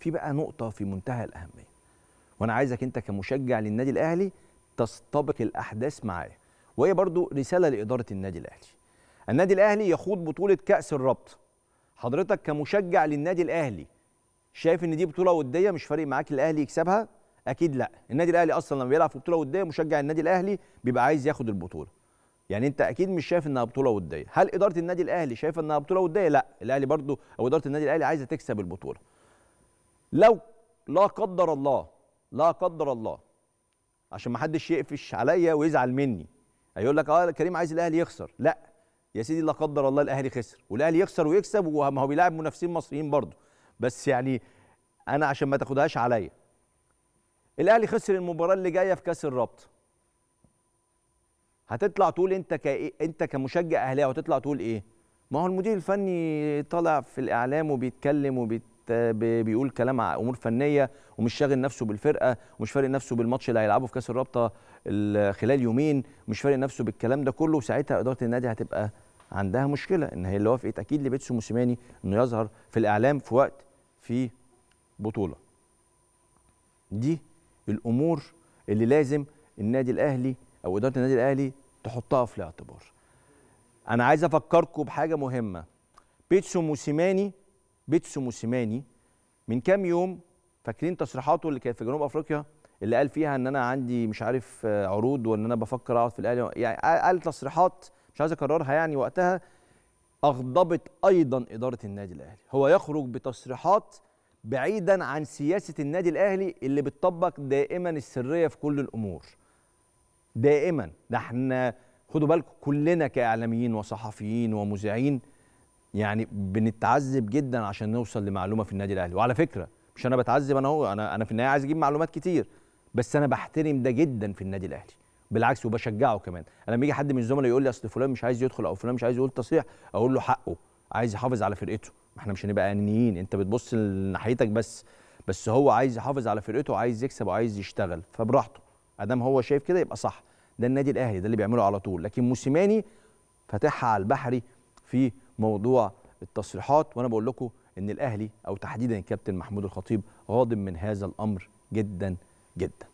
في بقى نقطه في منتهى الاهميه وانا عايزك انت كمشجع للنادي الاهلي تستبق الاحداث معايا وهي برضو رساله لاداره النادي الاهلي النادي الاهلي يخوض بطوله كاس الرابطه حضرتك كمشجع للنادي الاهلي شايف ان دي بطوله وديه مش فارق معاك الاهلي يكسبها اكيد لا النادي الاهلي اصلا لما بيلعب في بطوله وديه مشجع النادي الاهلي بيبقى عايز ياخد البطوله يعني انت اكيد مش شايف انها بطوله وديه هل اداره النادي الاهلي شايفه انها بطوله وديه لا الاهلي برضو او اداره النادي الاهلي عايزه تكسب البطوله لو لا قدر الله لا قدر الله عشان ما حدش يقفش عليا ويزعل مني هيقول لك اه كريم عايز الاهلي يخسر لا يا سيدي لا قدر الله الاهلي خسر والاهلي يخسر ويكسب وما هو بيلاعب منافسين مصريين برضه بس يعني انا عشان ما تاخدهاش عليا الاهلي خسر المباراه اللي جايه في كاس الرابطه هتطلع تقول انت ك... انت كمشجع اهلاوي هتطلع تقول ايه ما هو المدير الفني طالع في الاعلام وبيتكلم وبيت بيقول كلام على امور فنيه ومش شاغل نفسه بالفرقه ومش فارق نفسه بالماتش اللي هيلعبه في كاس الرابطه خلال يومين مش فارق نفسه بالكلام ده كله وساعتها اداره النادي هتبقى عندها مشكله ان هي اللي وافقت اكيد لبيتسو موسيماني انه يظهر في الاعلام في وقت في بطوله دي الامور اللي لازم النادي الاهلي او اداره النادي الاهلي تحطها في الاعتبار انا عايز افكركم بحاجه مهمه بيتسو موسيماني بيتسو موسيماني من كام يوم فاكرين تصريحاته اللي كانت في جنوب افريقيا اللي قال فيها ان انا عندي مش عارف آه، عروض وان انا بفكر اقعد في الاهلي يعني قال تصريحات مش عايز اكررها يعني وقتها اغضبت ايضا اداره النادي الاهلي هو يخرج بتصريحات بعيدا عن سياسه النادي الاهلي اللي بتطبق دائما السريه في كل الامور دائما ده احنا خدوا بالكم كلنا كاعلاميين وصحفيين ومذيعين يعني بنتعذب جدا عشان نوصل لمعلومه في النادي الاهلي وعلى فكره مش انا بتعذب انا هو انا انا في النهايه عايز اجيب معلومات كتير بس انا بحترم ده جدا في النادي الاهلي بالعكس وبشجعه كمان انا لما يجي حد من الزملاء يقول لي اصل فلان مش عايز يدخل او فلان مش عايز يقول تصريح اقول له حقه عايز يحافظ على فرقته ما احنا مش هنبقى انانيين انت بتبص لناحيتك بس بس هو عايز يحافظ على فرقته وعايز يكسب وعايز يشتغل فبراحته ادام هو شايف كده يبقى صح ده النادي الاهلي ده اللي بيعمله على طول لكن موسيماني فاتحها على البحري في موضوع التصريحات وانا بقول لكم ان الاهلي او تحديدا الكابتن محمود الخطيب غاضب من هذا الامر جدا جدا